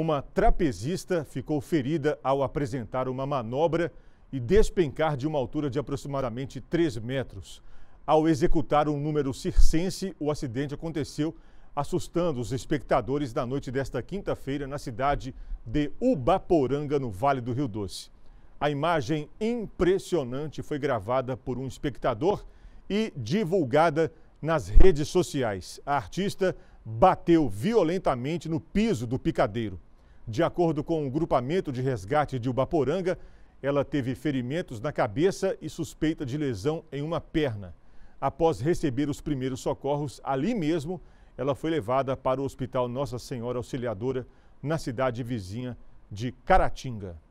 Uma trapezista ficou ferida ao apresentar uma manobra e despencar de uma altura de aproximadamente 3 metros. Ao executar um número circense, o acidente aconteceu assustando os espectadores na noite desta quinta-feira na cidade de Ubaporanga, no Vale do Rio Doce. A imagem impressionante foi gravada por um espectador e divulgada nas redes sociais. A artista bateu violentamente no piso do picadeiro. De acordo com o um grupamento de resgate de Ubaporanga, ela teve ferimentos na cabeça e suspeita de lesão em uma perna. Após receber os primeiros socorros ali mesmo, ela foi levada para o Hospital Nossa Senhora Auxiliadora, na cidade vizinha de Caratinga.